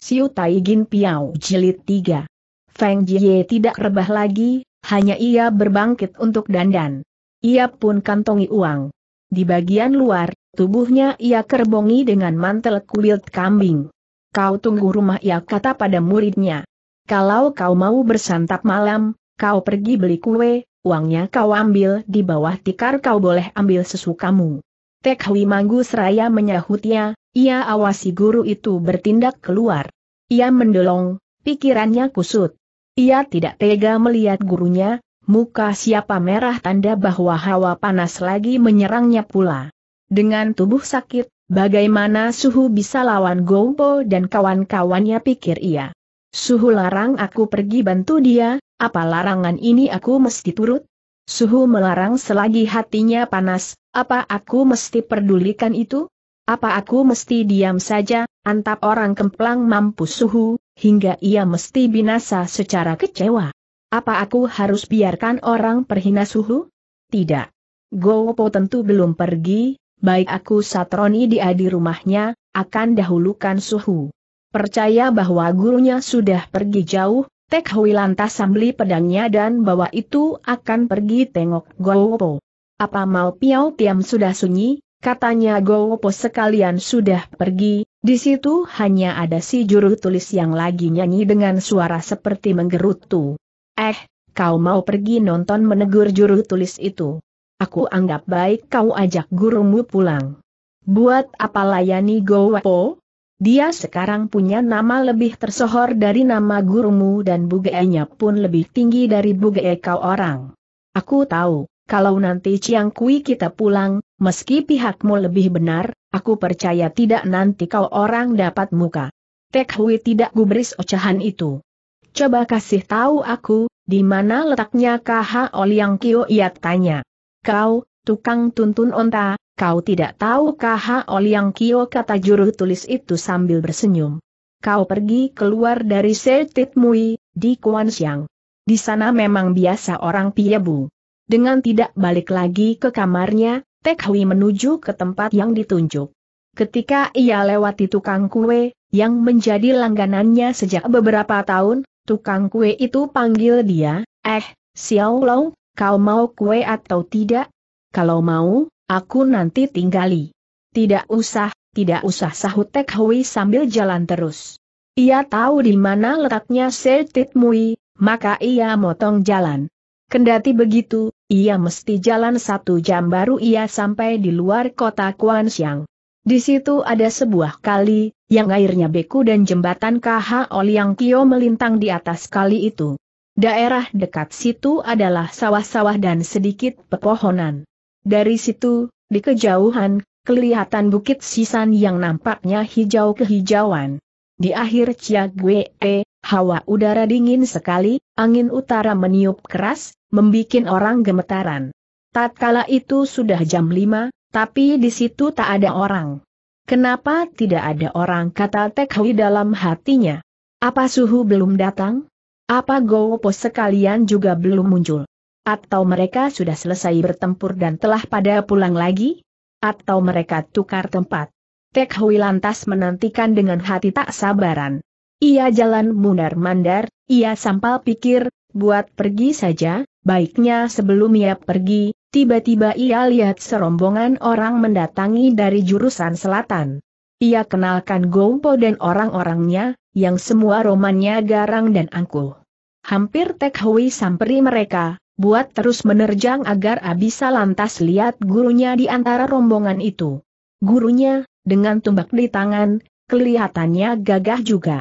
Siu Taigin piao Jilid 3. Feng Jie tidak rebah lagi, hanya ia berbangkit untuk dandan. Ia pun kantongi uang. Di bagian luar, tubuhnya ia kerbongi dengan mantel kulit kambing. Kau tunggu rumah ia ya, kata pada muridnya. Kalau kau mau bersantap malam, kau pergi beli kue, uangnya kau ambil di bawah tikar kau boleh ambil sesukamu. Tek Hui Manggu Seraya menyahutnya, ia awasi guru itu bertindak keluar. Ia mendolong, pikirannya kusut. Ia tidak tega melihat gurunya, muka siapa merah tanda bahwa hawa panas lagi menyerangnya pula. Dengan tubuh sakit, bagaimana suhu bisa lawan Gombo dan kawan-kawannya pikir ia. Suhu larang aku pergi bantu dia, apa larangan ini aku mesti turut? Suhu melarang selagi hatinya panas, apa aku mesti pedulikan itu? Apa aku mesti diam saja, antap orang kemplang mampu suhu, hingga ia mesti binasa secara kecewa? Apa aku harus biarkan orang perhina suhu? Tidak. Gopo tentu belum pergi, baik aku satroni dia di rumahnya, akan dahulukan suhu. Percaya bahwa gurunya sudah pergi jauh, Tek Hui lantas sambli pedangnya dan bawa itu akan pergi tengok Gowo. Apa mau Piao Tiam sudah sunyi, katanya Gowo sekalian sudah pergi, di situ hanya ada si juru tulis yang lagi nyanyi dengan suara seperti menggerutu. Eh, kau mau pergi nonton menegur juru tulis itu. Aku anggap baik kau ajak gurumu pulang. Buat apa layani Gowo? Dia sekarang punya nama lebih tersohor dari nama gurumu dan bugeenya pun lebih tinggi dari bugee kau orang. Aku tahu, kalau nanti Ciang Kui kita pulang, meski pihakmu lebih benar, aku percaya tidak nanti kau orang dapat muka. Tek Hui tidak gubris ocehan itu. Coba kasih tahu aku, di mana letaknya KH Oliang Kio ia tanya. Kau, tukang tuntun onta, Kau tidak tahu kah Oliang Kio kata juru tulis itu sambil bersenyum. Kau pergi keluar dari Setit Mui, di Kuan Siang. Di sana memang biasa orang bu. Dengan tidak balik lagi ke kamarnya, Tek Hui menuju ke tempat yang ditunjuk. Ketika ia lewati tukang kue, yang menjadi langganannya sejak beberapa tahun, tukang kue itu panggil dia, eh, Xiao Long, kau mau kue atau tidak? Kalau mau, Aku nanti tinggali. Tidak usah, tidak usah sahut Tek Hui sambil jalan terus. Ia tahu di mana letaknya Sertit Mui, maka ia motong jalan. Kendati begitu, ia mesti jalan satu jam baru ia sampai di luar kota Kuan Siang. Di situ ada sebuah kali, yang airnya beku dan jembatan KH Oliang Kio melintang di atas kali itu. Daerah dekat situ adalah sawah-sawah dan sedikit pepohonan. Dari situ, di kejauhan, kelihatan bukit sisan yang nampaknya hijau kehijauan. Di akhir Ciagwe, eh, hawa udara dingin sekali, angin utara meniup keras, membuat orang gemetaran. Tatkala itu sudah jam lima, tapi di situ tak ada orang. Kenapa tidak ada orang kata Tekhui dalam hatinya? Apa suhu belum datang? Apa Gopo sekalian juga belum muncul? Atau mereka sudah selesai bertempur dan telah pada pulang lagi? Atau mereka tukar tempat? Tek Hui lantas menantikan dengan hati tak sabaran. Ia jalan mundar-mandar, ia sampal pikir, buat pergi saja, baiknya sebelum ia pergi, tiba-tiba ia lihat serombongan orang mendatangi dari jurusan selatan. Ia kenalkan Gompo dan orang-orangnya, yang semua romannya garang dan angkuh. Hampir Tek Hui samperi mereka, buat terus menerjang agar Abisa lantas lihat gurunya di antara rombongan itu. Gurunya, dengan tumbak di tangan, kelihatannya gagah juga.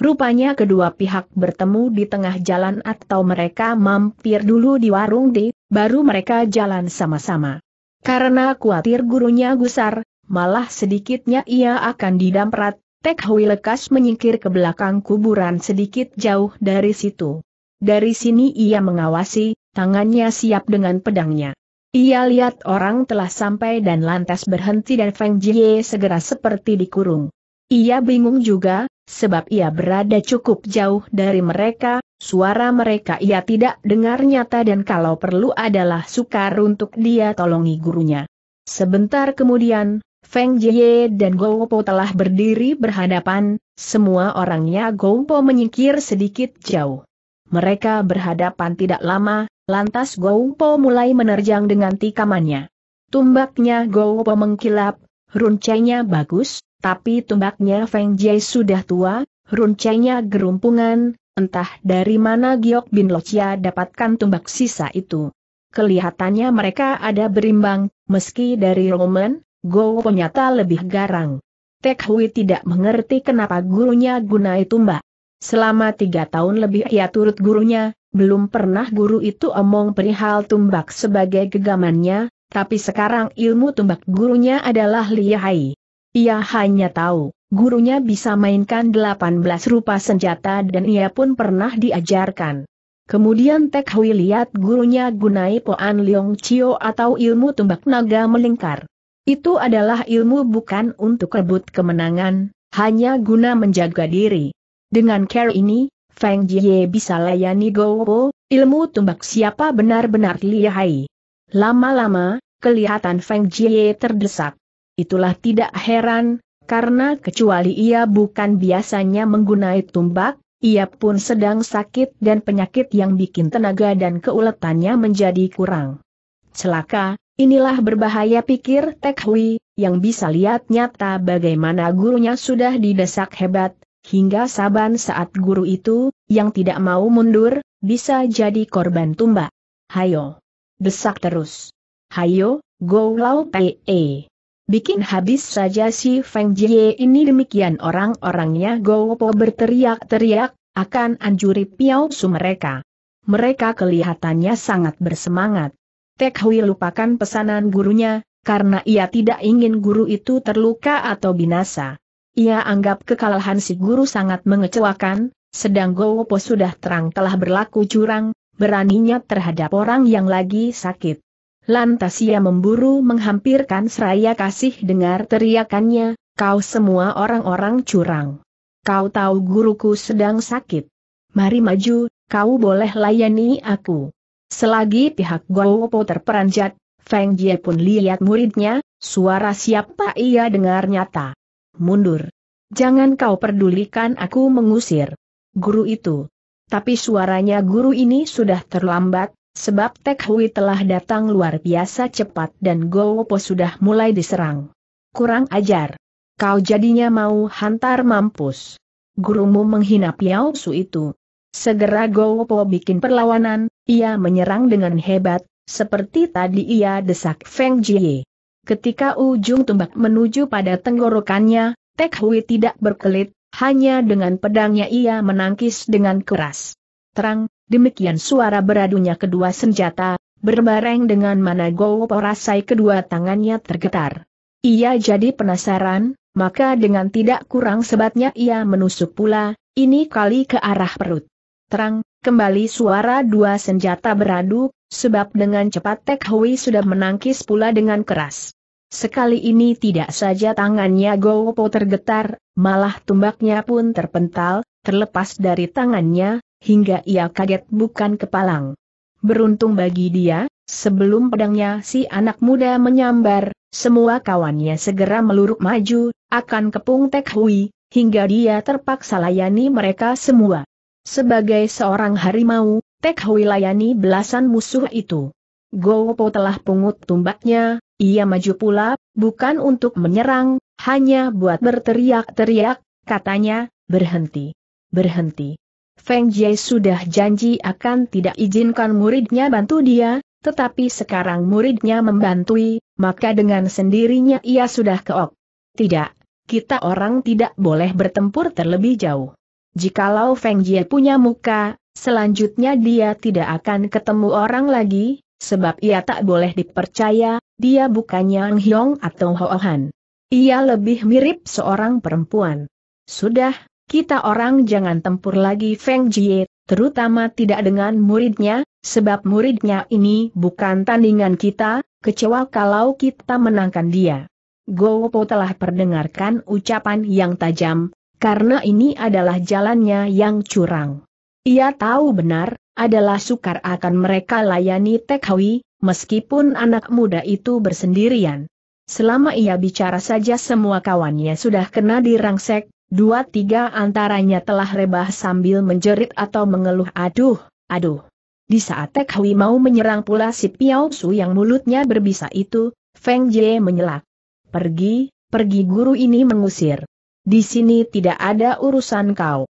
Rupanya kedua pihak bertemu di tengah jalan atau mereka mampir dulu di warung D, baru mereka jalan sama-sama. Karena khawatir gurunya gusar, malah sedikitnya ia akan didamprat, Tek Hui lekas menyingkir ke belakang kuburan sedikit jauh dari situ. Dari sini ia mengawasi, tangannya siap dengan pedangnya. Ia lihat orang telah sampai dan lantas berhenti dan Feng Jie segera seperti dikurung. Ia bingung juga, sebab ia berada cukup jauh dari mereka, suara mereka ia tidak dengar nyata dan kalau perlu adalah sukar untuk dia tolongi gurunya. Sebentar kemudian, Feng Jie dan Gopo telah berdiri berhadapan, semua orangnya Gopo menyingkir sedikit jauh. Mereka berhadapan tidak lama, lantas Goupo mulai menerjang dengan tikamannya. Tumbaknya Goupo mengkilap, runcainya bagus, tapi tumbaknya Feng Jie sudah tua, runcainya gerumpungan, entah dari mana Giok Bin Locia dapatkan tumbak sisa itu. Kelihatannya mereka ada berimbang, meski dari Roman, Goupo nyata lebih garang. Tek Hui tidak mengerti kenapa gurunya gunai tumbak. Selama tiga tahun lebih ia turut gurunya, belum pernah guru itu omong perihal tumbak sebagai gegamannya, tapi sekarang ilmu tumbak gurunya adalah lihai. Ia hanya tahu, gurunya bisa mainkan 18 rupa senjata dan ia pun pernah diajarkan. Kemudian Tek Hui lihat gurunya gunai Poan Leong Chio atau ilmu tumbak naga melingkar. Itu adalah ilmu bukan untuk rebut kemenangan, hanya guna menjaga diri. Dengan care ini, Feng Jie bisa layani Gopo, ilmu tumbak siapa benar-benar lihai. Lama-lama, kelihatan Feng Jie terdesak. Itulah tidak heran, karena kecuali ia bukan biasanya menggunai tumbak, ia pun sedang sakit dan penyakit yang bikin tenaga dan keuletannya menjadi kurang. Celaka, inilah berbahaya pikir Tek Hui, yang bisa lihat nyata bagaimana gurunya sudah didesak hebat, Hingga saban saat guru itu, yang tidak mau mundur, bisa jadi korban tumbak. Hayo. Desak terus. Hayo, go lau pe. E. Bikin habis saja si Feng Jie ini demikian orang-orangnya Gopo berteriak-teriak, akan anjuri Piao Su mereka. Mereka kelihatannya sangat bersemangat. Tek Hui lupakan pesanan gurunya, karena ia tidak ingin guru itu terluka atau binasa. Ia anggap kekalahan si guru sangat mengecewakan, sedang Gowopo sudah terang telah berlaku curang, beraninya terhadap orang yang lagi sakit. Lantas ia memburu menghampirkan seraya kasih dengar teriakannya, kau semua orang-orang curang. Kau tahu guruku sedang sakit. Mari maju, kau boleh layani aku. Selagi pihak Gowopo terperanjat, Feng Jie pun lihat muridnya, suara siapa ia dengar nyata. Mundur. Jangan kau pedulikan aku mengusir. Guru itu. Tapi suaranya guru ini sudah terlambat, sebab Tek Hui telah datang luar biasa cepat dan Gowopo sudah mulai diserang. Kurang ajar. Kau jadinya mau hantar mampus. Gurumu menghina Piao Su itu. Segera Gowopo bikin perlawanan, ia menyerang dengan hebat, seperti tadi ia desak Feng Jie. Ketika ujung tombak menuju pada tenggorokannya, Tek Hui tidak berkelit, hanya dengan pedangnya ia menangkis dengan keras. Terang, demikian suara beradunya kedua senjata, berbareng dengan mana Gowo rasai kedua tangannya tergetar. Ia jadi penasaran, maka dengan tidak kurang sebatnya ia menusuk pula, ini kali ke arah perut. Terang, kembali suara dua senjata beradu, sebab dengan cepat Tek Hui sudah menangkis pula dengan keras. Sekali ini tidak saja tangannya Po tergetar, malah tumbaknya pun terpental, terlepas dari tangannya, hingga ia kaget bukan kepalang. Beruntung bagi dia, sebelum pedangnya si anak muda menyambar, semua kawannya segera meluruk maju, akan kepung Tek Hui, hingga dia terpaksa layani mereka semua. Sebagai seorang harimau, Tek Hui layani belasan musuh itu. Gopo telah pungut tumbaknya, ia maju pula, bukan untuk menyerang, hanya buat berteriak-teriak, katanya, berhenti. Berhenti. Feng Jie sudah janji akan tidak izinkan muridnya bantu dia, tetapi sekarang muridnya membantu, maka dengan sendirinya ia sudah keok. Tidak, kita orang tidak boleh bertempur terlebih jauh. Jikalau Feng Jie punya muka, Selanjutnya dia tidak akan ketemu orang lagi, sebab ia tak boleh dipercaya, dia bukannya Ang Hyong atau Ho Han. Ia lebih mirip seorang perempuan. Sudah, kita orang jangan tempur lagi Feng Jie, terutama tidak dengan muridnya, sebab muridnya ini bukan tandingan kita, kecewa kalau kita menangkan dia. Gopo telah perdengarkan ucapan yang tajam, karena ini adalah jalannya yang curang. Ia tahu benar, adalah sukar akan mereka layani Tekhawi, meskipun anak muda itu bersendirian. Selama ia bicara saja semua kawannya sudah kena dirangsek, dua-tiga antaranya telah rebah sambil menjerit atau mengeluh aduh, aduh. Di saat Tekhawi mau menyerang pula si Piao Su yang mulutnya berbisa itu, Feng Jie menyelak. Pergi, pergi guru ini mengusir. Di sini tidak ada urusan kau.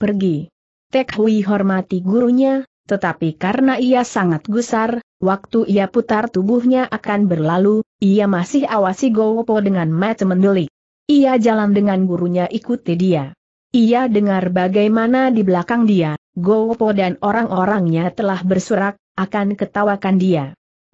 Pergi. Tek Hui hormati gurunya, tetapi karena ia sangat gusar, waktu ia putar tubuhnya akan berlalu, ia masih awasi Gowopo dengan mata mendelik. Ia jalan dengan gurunya ikuti dia. Ia dengar bagaimana di belakang dia, Gowopo dan orang-orangnya telah bersurak akan ketawakan dia.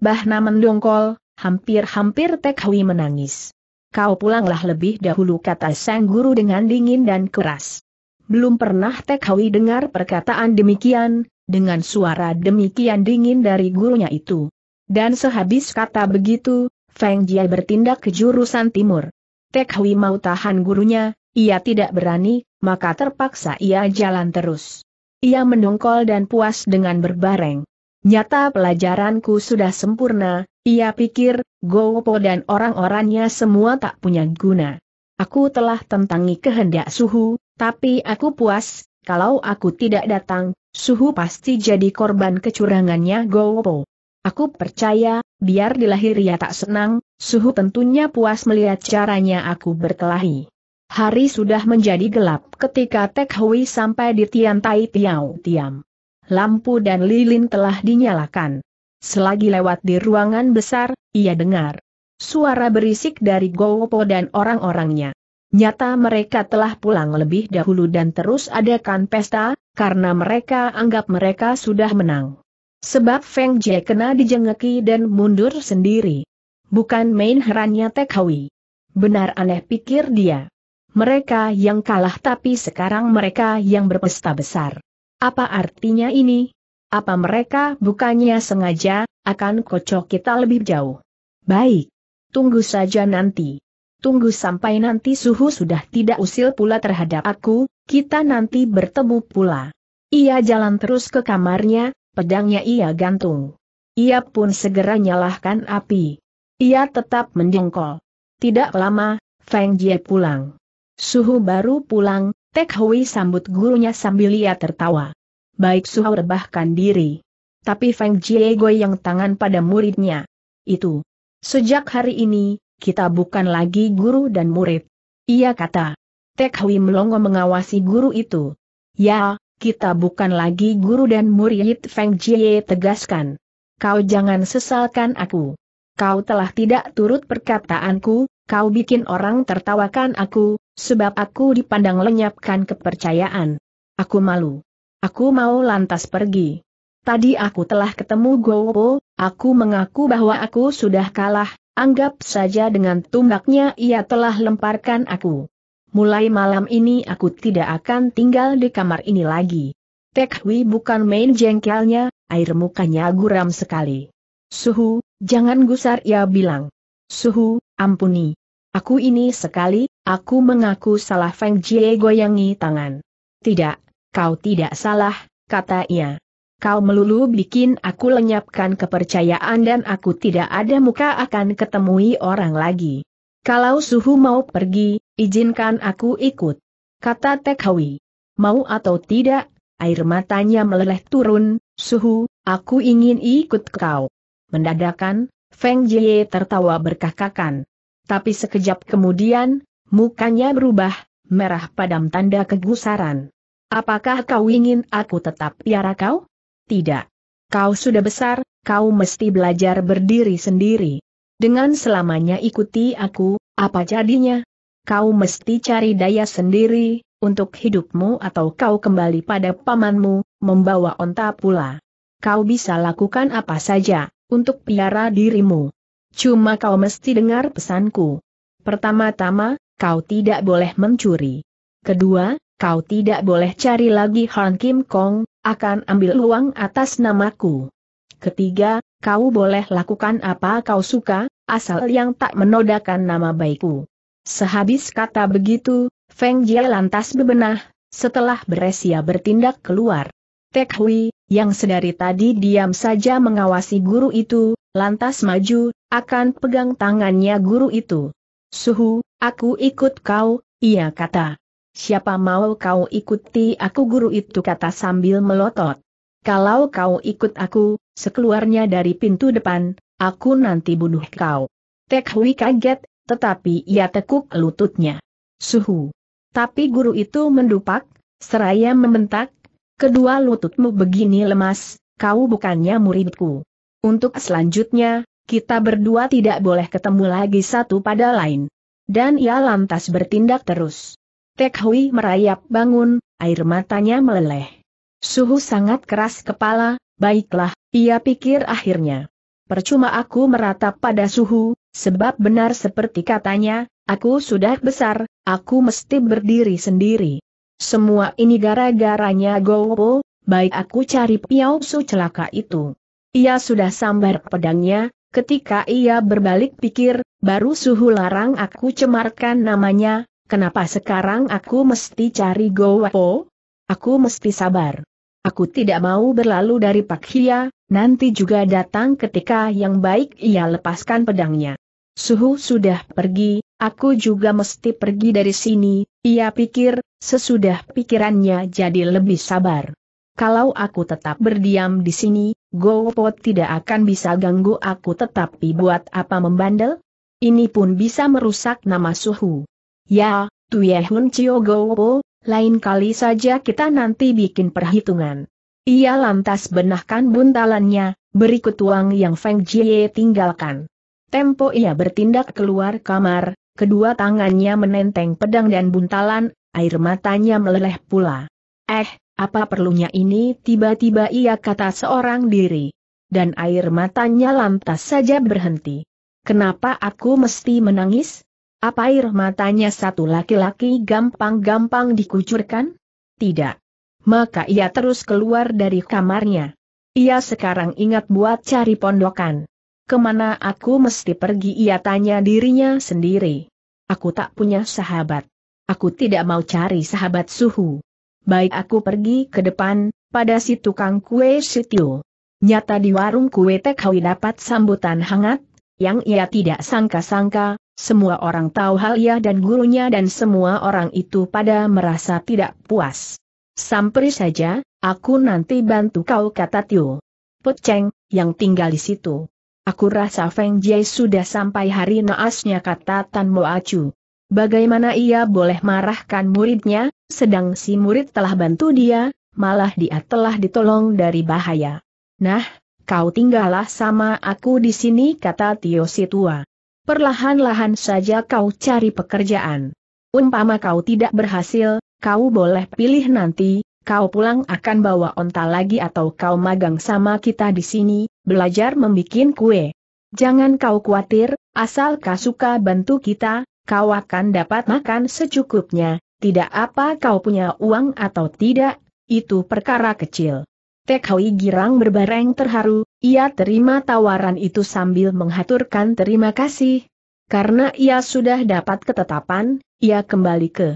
Bahna mendongkol, hampir-hampir Tekhui menangis. Kau pulanglah lebih dahulu kata sang guru dengan dingin dan keras. Belum pernah Tek Hui dengar perkataan demikian, dengan suara demikian dingin dari gurunya itu. Dan sehabis kata begitu, Feng Jia bertindak ke jurusan timur. Tek Hui mau tahan gurunya, ia tidak berani, maka terpaksa ia jalan terus. Ia mendongkol dan puas dengan berbareng. Nyata pelajaranku sudah sempurna, ia pikir, Gopo dan orang-orangnya semua tak punya guna. Aku telah tentangi kehendak suhu, tapi aku puas, kalau aku tidak datang, Suhu pasti jadi korban kecurangannya Gopo. Aku percaya, biar dilahir ia tak senang, Suhu tentunya puas melihat caranya aku berkelahi. Hari sudah menjadi gelap ketika Tek Hui sampai di Tian Tai Tiao Tiam. Lampu dan lilin telah dinyalakan. Selagi lewat di ruangan besar, ia dengar suara berisik dari Gopo dan orang-orangnya. Nyata mereka telah pulang lebih dahulu dan terus adakan pesta, karena mereka anggap mereka sudah menang. Sebab Feng Jie kena dijengeki dan mundur sendiri. Bukan main herannya Tek Hui. Benar aneh pikir dia. Mereka yang kalah tapi sekarang mereka yang berpesta besar. Apa artinya ini? Apa mereka bukannya sengaja, akan kocok kita lebih jauh? Baik. Tunggu saja nanti tunggu sampai nanti suhu sudah tidak usil pula terhadap aku, kita nanti bertemu pula. Ia jalan terus ke kamarnya, pedangnya ia gantung. Ia pun segera nyalahkan api. Ia tetap mendengkol. Tidak lama, Feng Jie pulang. Suhu baru pulang, Tek Hui sambut gurunya sambil ia tertawa. Baik Suhu rebahkan diri. Tapi Feng Jie goyang tangan pada muridnya. Itu. Sejak hari ini, kita bukan lagi guru dan murid. Ia kata. Tek Hui melongo mengawasi guru itu. Ya, kita bukan lagi guru dan murid Feng Jie tegaskan. Kau jangan sesalkan aku. Kau telah tidak turut perkataanku, kau bikin orang tertawakan aku, sebab aku dipandang lenyapkan kepercayaan. Aku malu. Aku mau lantas pergi. Tadi aku telah ketemu Gowo, aku mengaku bahwa aku sudah kalah, Anggap saja dengan tumbaknya ia telah lemparkan aku. Mulai malam ini aku tidak akan tinggal di kamar ini lagi. Tek bukan main jengkelnya, air mukanya guram sekali. Suhu, jangan gusar ia bilang. Suhu, ampuni. Aku ini sekali, aku mengaku salah Feng Jie goyangi tangan. Tidak, kau tidak salah, kata ia. Kau melulu bikin aku lenyapkan kepercayaan dan aku tidak ada muka akan ketemui orang lagi. Kalau suhu mau pergi, izinkan aku ikut. Kata Tekhawi. Mau atau tidak, air matanya meleleh turun, suhu, aku ingin ikut kau. Mendadakan, Feng Jie tertawa berkakakan. Tapi sekejap kemudian, mukanya berubah, merah padam tanda kegusaran. Apakah kau ingin aku tetap piara kau? Tidak. Kau sudah besar, kau mesti belajar berdiri sendiri. Dengan selamanya ikuti aku, apa jadinya? Kau mesti cari daya sendiri, untuk hidupmu atau kau kembali pada pamanmu, membawa onta pula. Kau bisa lakukan apa saja, untuk piara dirimu. Cuma kau mesti dengar pesanku. Pertama-tama, kau tidak boleh mencuri. Kedua, kau tidak boleh cari lagi Han Kim Kong, akan ambil uang atas namaku. Ketiga, kau boleh lakukan apa kau suka, asal yang tak menodakan nama baikku. Sehabis kata begitu, Feng Jie lantas bebenah, setelah beresia bertindak keluar. Tek Hui, yang sedari tadi diam saja mengawasi guru itu, lantas maju, akan pegang tangannya guru itu. Suhu, aku ikut kau, ia kata. Siapa mau kau ikuti aku guru itu kata sambil melotot. Kalau kau ikut aku, sekeluarnya dari pintu depan, aku nanti bunuh kau. Tek Hui kaget, tetapi ia tekuk lututnya. Suhu. Tapi guru itu mendupak, seraya membentak, kedua lututmu begini lemas, kau bukannya muridku. Untuk selanjutnya, kita berdua tidak boleh ketemu lagi satu pada lain. Dan ia lantas bertindak terus. Tek Hui merayap bangun, air matanya meleleh. Suhu sangat keras kepala, baiklah, ia pikir akhirnya. Percuma aku meratap pada suhu, sebab benar seperti katanya, aku sudah besar, aku mesti berdiri sendiri. Semua ini gara-garanya Gowo, baik aku cari Piao Su celaka itu. Ia sudah sambar pedangnya, ketika ia berbalik pikir, baru suhu larang aku cemarkan namanya, Kenapa sekarang aku mesti cari Gowapo? Aku mesti sabar. Aku tidak mau berlalu dari Pak Hia, nanti juga datang ketika yang baik ia lepaskan pedangnya. Suhu sudah pergi, aku juga mesti pergi dari sini, ia pikir, sesudah pikirannya jadi lebih sabar. Kalau aku tetap berdiam di sini, Gopo tidak akan bisa ganggu aku tetapi buat apa membandel? Ini pun bisa merusak nama Suhu. Ya, Tuyehun Chiogowo, lain kali saja kita nanti bikin perhitungan. Ia lantas benahkan buntalannya, berikut uang yang Feng Jie tinggalkan. Tempo ia bertindak keluar kamar, kedua tangannya menenteng pedang dan buntalan, air matanya meleleh pula. Eh, apa perlunya ini tiba-tiba ia kata seorang diri. Dan air matanya lantas saja berhenti. Kenapa aku mesti menangis? Apa air matanya satu laki-laki gampang-gampang dikucurkan? Tidak. Maka ia terus keluar dari kamarnya. Ia sekarang ingat buat cari pondokan. Kemana aku mesti pergi ia tanya dirinya sendiri. Aku tak punya sahabat. Aku tidak mau cari sahabat suhu. Baik aku pergi ke depan, pada si tukang kue sitio. Nyata di warung kue tekawi dapat sambutan hangat, yang ia tidak sangka-sangka, semua orang tahu hal ia dan gurunya dan semua orang itu pada merasa tidak puas. Sampri saja, aku nanti bantu kau kata Tio. Peceng, yang tinggal di situ. Aku rasa Feng Jie sudah sampai hari naasnya kata Tan Mo Acu. Bagaimana ia boleh marahkan muridnya, sedang si murid telah bantu dia, malah dia telah ditolong dari bahaya. Nah, kau tinggallah sama aku di sini kata Tio si tua. Perlahan-lahan saja kau cari pekerjaan. Umpama kau tidak berhasil, kau boleh pilih nanti, kau pulang akan bawa onta lagi atau kau magang sama kita di sini, belajar membuat kue. Jangan kau khawatir, asal kau suka bantu kita, kau akan dapat makan secukupnya, tidak apa kau punya uang atau tidak, itu perkara kecil. Tekoi girang berbareng terharu, ia terima tawaran itu sambil menghaturkan terima kasih. Karena ia sudah dapat ketetapan, ia kembali ke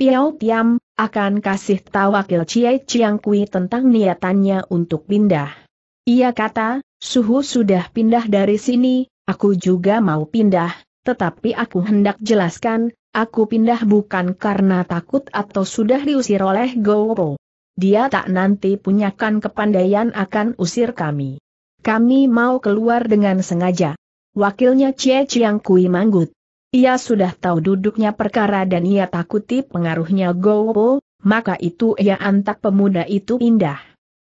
Piao Tiam, akan kasih tahu wakil Ciai Chiang Kui tentang niatannya untuk pindah. Ia kata, Suhu sudah pindah dari sini, aku juga mau pindah, tetapi aku hendak jelaskan, aku pindah bukan karena takut atau sudah diusir oleh Gopo dia tak nanti punyakan kepandaian akan usir kami. Kami mau keluar dengan sengaja. Wakilnya Cie Chiang Kui manggut. Ia sudah tahu duduknya perkara dan ia takuti pengaruhnya Gowo, maka itu ia antak pemuda itu indah.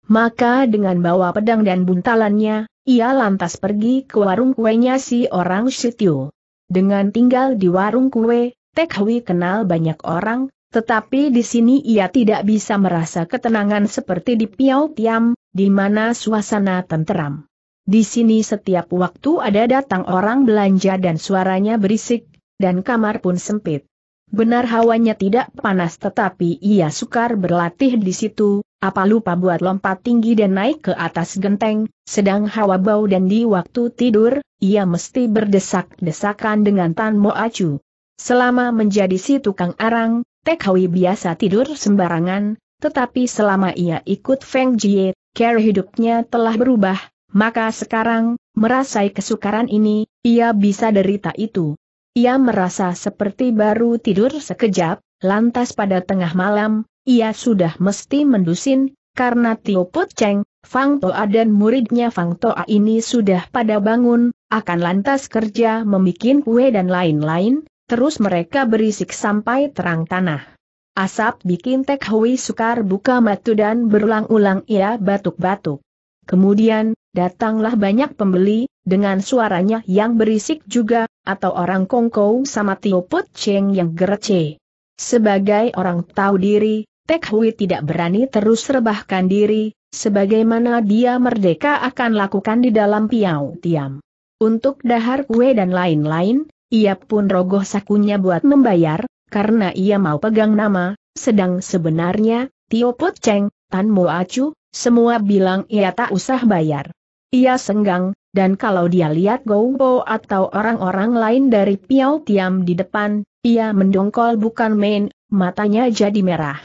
Maka dengan bawa pedang dan buntalannya, ia lantas pergi ke warung kuenya si orang Sitio. Dengan tinggal di warung kue, Tek Hui kenal banyak orang, tetapi di sini ia tidak bisa merasa ketenangan seperti di Piau Tiam, di mana suasana tenteram. Di sini setiap waktu ada datang orang belanja dan suaranya berisik, dan kamar pun sempit. Benar hawanya tidak panas tetapi ia sukar berlatih di situ, apa lupa buat lompat tinggi dan naik ke atas genteng, sedang hawa bau dan di waktu tidur, ia mesti berdesak-desakan dengan Tan Mo Acu. Selama menjadi si tukang arang, Tekawi biasa tidur sembarangan, tetapi selama ia ikut Feng Jie, care hidupnya telah berubah, maka sekarang, merasai kesukaran ini, ia bisa derita itu. Ia merasa seperti baru tidur sekejap, lantas pada tengah malam, ia sudah mesti mendusin, karena Tio Put Cheng, Fang Toa dan muridnya Fang Toa ini sudah pada bangun, akan lantas kerja membuat kue dan lain-lain, Terus mereka berisik sampai terang tanah. Asap bikin Tek Hui sukar buka matu dan berulang-ulang ia batuk-batuk. Kemudian, datanglah banyak pembeli, dengan suaranya yang berisik juga, atau orang Kongkow sama Tio Put Cheng yang gerece. Sebagai orang tahu diri, Tek Hui tidak berani terus rebahkan diri, sebagaimana dia merdeka akan lakukan di dalam piau tiam. Untuk dahar kue dan lain-lain, ia pun rogoh sakunya buat membayar, karena ia mau pegang nama, sedang sebenarnya, Tio Pot Cheng, Tan Mo Acu, semua bilang ia tak usah bayar. Ia senggang, dan kalau dia lihat Goubo atau orang-orang lain dari Piau Tiam di depan, ia mendongkol bukan main, matanya jadi merah.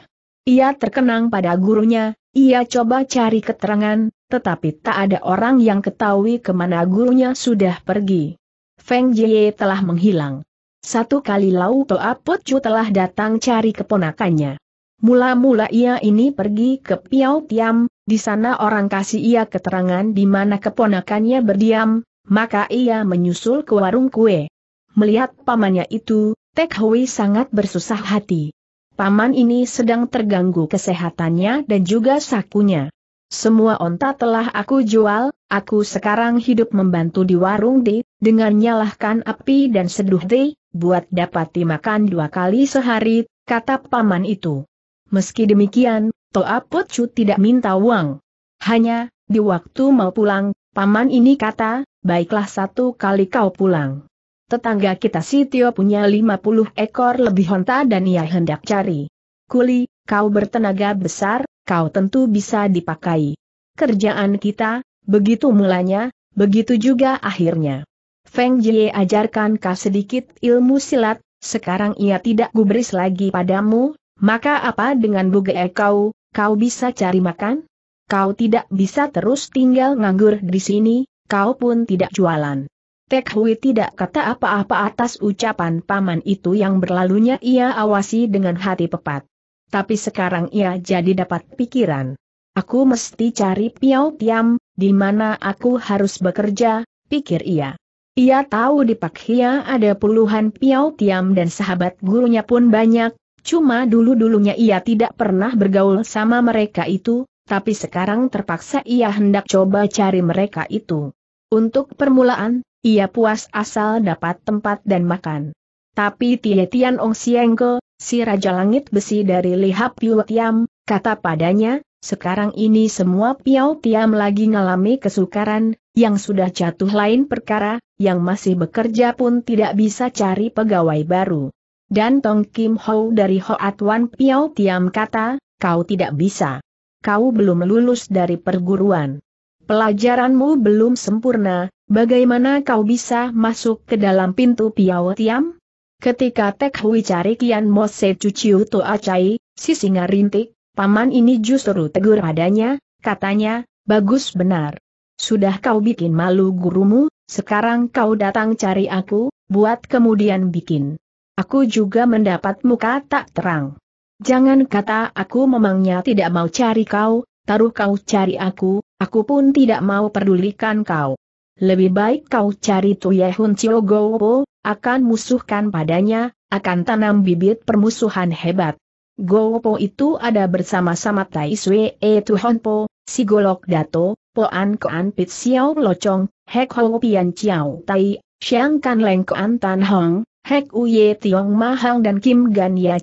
Ia terkenang pada gurunya, ia coba cari keterangan, tetapi tak ada orang yang ketahui kemana gurunya sudah pergi. Feng Jie telah menghilang. Satu kali Lau Toa Pocu telah datang cari keponakannya. Mula-mula ia ini pergi ke Piau Tiam, di sana orang kasih ia keterangan di mana keponakannya berdiam, maka ia menyusul ke warung kue. Melihat pamannya itu, Tek Hui sangat bersusah hati. Paman ini sedang terganggu kesehatannya dan juga sakunya. Semua onta telah aku jual, Aku sekarang hidup membantu di warung di, dengan nyalahkan api dan seduh di, buat dapat dimakan dua kali sehari, kata paman itu. Meski demikian, Toa Pocu tidak minta uang. Hanya, di waktu mau pulang, paman ini kata, baiklah satu kali kau pulang. Tetangga kita si Tio punya 50 ekor lebih honta dan ia hendak cari. Kuli, kau bertenaga besar, kau tentu bisa dipakai. Kerjaan kita, Begitu mulanya, begitu juga akhirnya. Feng Jie ajarkan kau sedikit ilmu silat, sekarang ia tidak gubris lagi padamu, maka apa dengan buge kau, kau bisa cari makan? Kau tidak bisa terus tinggal nganggur di sini, kau pun tidak jualan. Tek Hui tidak kata apa-apa atas ucapan paman itu yang berlalunya ia awasi dengan hati pepat. Tapi sekarang ia jadi dapat pikiran. Aku mesti cari Piao Tiam, di mana aku harus bekerja, pikir ia. Ia tahu di Pak Hia ada puluhan piau tiam dan sahabat gurunya pun banyak, cuma dulu-dulunya ia tidak pernah bergaul sama mereka itu, tapi sekarang terpaksa ia hendak coba cari mereka itu. Untuk permulaan, ia puas asal dapat tempat dan makan. Tapi Tie Tian Ong Siengke, si Raja Langit Besi dari Lihap Piau Tiam, kata padanya, sekarang ini semua piau tiam lagi ngalami kesukaran, yang sudah jatuh lain perkara, yang masih bekerja pun tidak bisa cari pegawai baru. Dan Tong Kim Ho dari Hoat Wan Piau Tiam kata, kau tidak bisa. Kau belum lulus dari perguruan. Pelajaranmu belum sempurna, bagaimana kau bisa masuk ke dalam pintu Piau Tiam? Ketika Tek Hui cari Kian Mose Cuciu Toa Cai, si singa rintik, paman ini justru tegur adanya, katanya, bagus benar. Sudah kau bikin malu gurumu, sekarang kau datang cari aku, buat kemudian bikin. Aku juga mendapat muka tak terang. Jangan kata aku memangnya tidak mau cari kau, taruh kau cari aku, aku pun tidak mau pedulikan kau. Lebih baik kau cari Tuyehun Chiyogopo, akan musuhkan padanya, akan tanam bibit permusuhan hebat. Gopo itu ada bersama-sama Tai Sui E Tu Po, Si Golok Dato, Poan Koan Pit Xiao Locong, Hek Ho Pian Chiao Tai, Siang Kan Leng Koan Tan Hong, Hek Uye Tiong Mahang dan Kim Gan Ya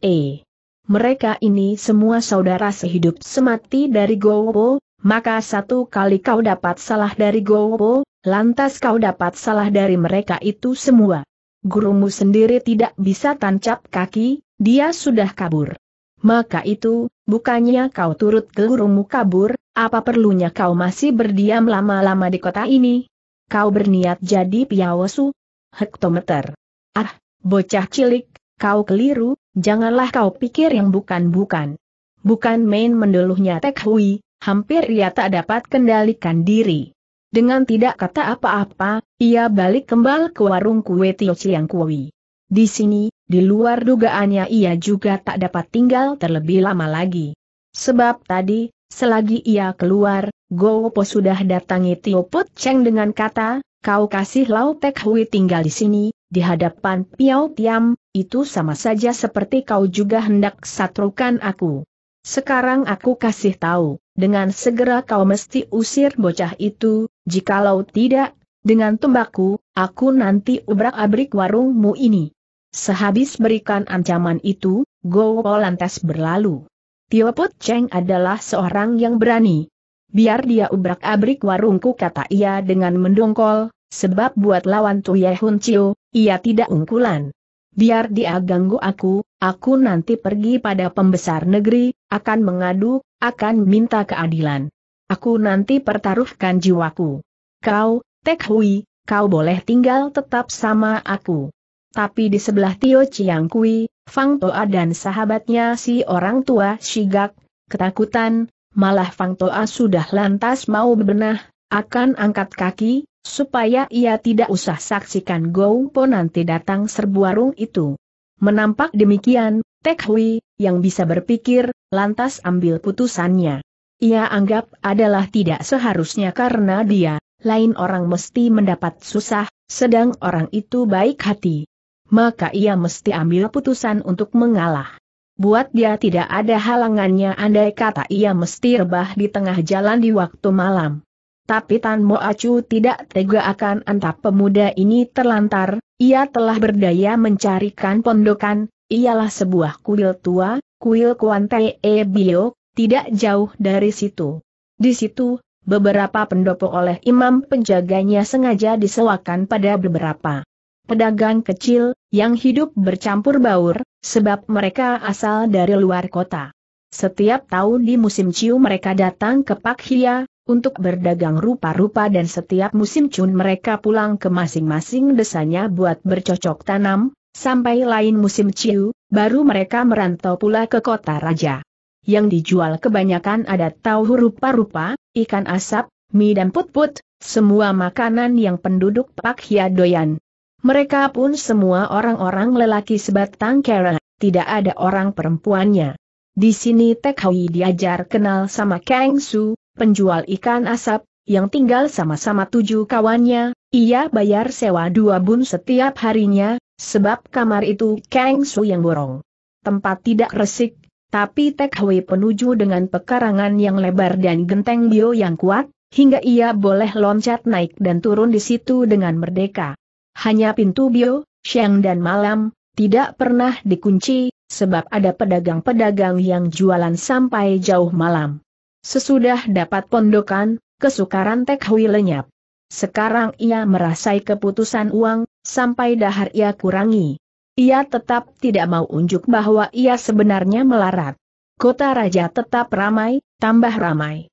E. Mereka ini semua saudara sehidup semati dari Gopo, maka satu kali kau dapat salah dari Gopo, lantas kau dapat salah dari mereka itu semua. Gurumu sendiri tidak bisa tancap kaki, dia sudah kabur. Maka itu, bukannya kau turut gelurumu kabur, apa perlunya kau masih berdiam lama-lama di kota ini? Kau berniat jadi piawesu? Hektometer. Ah, bocah cilik, kau keliru, janganlah kau pikir yang bukan-bukan. Bukan main mendeluhnya Tek Hui, hampir ia tak dapat kendalikan diri. Dengan tidak kata apa-apa, ia balik kembali ke warung kue Tio Chiang Kui. Di sini, di luar dugaannya ia juga tak dapat tinggal terlebih lama lagi. Sebab tadi, selagi ia keluar, Gopo sudah datangi Tio Put Cheng dengan kata, kau kasih Lau Tek Hui tinggal di sini, di hadapan Piao Tiam, itu sama saja seperti kau juga hendak satrukan aku. Sekarang aku kasih tahu, dengan segera kau mesti usir bocah itu, jikalau tidak, dengan tumbaku, aku nanti ubrak-abrik warungmu ini. Sehabis berikan ancaman itu, Gowo lantas berlalu. Tio Put Cheng adalah seorang yang berani. Biar dia ubrak-abrik warungku kata ia dengan mendongkol, sebab buat lawan Tuye Hun Chiu, ia tidak ungkulan. Biar dia ganggu aku, aku nanti pergi pada pembesar negeri, akan mengadu, akan minta keadilan. Aku nanti pertaruhkan jiwaku. Kau, Tek Hui, kau boleh tinggal tetap sama aku. Tapi di sebelah Tio Chiang Kui, Fang Toa dan sahabatnya si orang tua Shigak, ketakutan, malah Fang Toa sudah lantas mau bebenah, akan angkat kaki, supaya ia tidak usah saksikan Gong Po nanti datang serbu warung itu. Menampak demikian, Tek Hui, yang bisa berpikir, lantas ambil putusannya. Ia anggap adalah tidak seharusnya karena dia, lain orang mesti mendapat susah, sedang orang itu baik hati maka ia mesti ambil putusan untuk mengalah. Buat dia tidak ada halangannya andai kata ia mesti rebah di tengah jalan di waktu malam. Tapi Tan Mo Acu tidak tega akan antap pemuda ini terlantar, ia telah berdaya mencarikan pondokan, ialah sebuah kuil tua, kuil Kuante E Bio, tidak jauh dari situ. Di situ, beberapa pendopo oleh imam penjaganya sengaja disewakan pada beberapa pedagang kecil, yang hidup bercampur baur, sebab mereka asal dari luar kota. Setiap tahun di musim ciu mereka datang ke Pak Hia, untuk berdagang rupa-rupa dan setiap musim cun mereka pulang ke masing-masing desanya buat bercocok tanam, sampai lain musim ciu, baru mereka merantau pula ke kota raja. Yang dijual kebanyakan ada tahu rupa-rupa, ikan asap, mie dan put-put, semua makanan yang penduduk Pak Hia doyan. Mereka pun semua orang-orang lelaki sebatang kara, tidak ada orang perempuannya. Di sini Tek Hui diajar kenal sama Kang Su, penjual ikan asap, yang tinggal sama-sama tujuh kawannya, ia bayar sewa dua bun setiap harinya, sebab kamar itu Kang Su yang borong. Tempat tidak resik, tapi Tek Hui penuju dengan pekarangan yang lebar dan genteng bio yang kuat, hingga ia boleh loncat naik dan turun di situ dengan merdeka. Hanya pintu bio, siang dan malam, tidak pernah dikunci, sebab ada pedagang-pedagang yang jualan sampai jauh malam. Sesudah dapat pondokan, kesukaran Tek lenyap. Sekarang ia merasai keputusan uang, sampai dahar ia kurangi. Ia tetap tidak mau unjuk bahwa ia sebenarnya melarat. Kota raja tetap ramai, tambah ramai.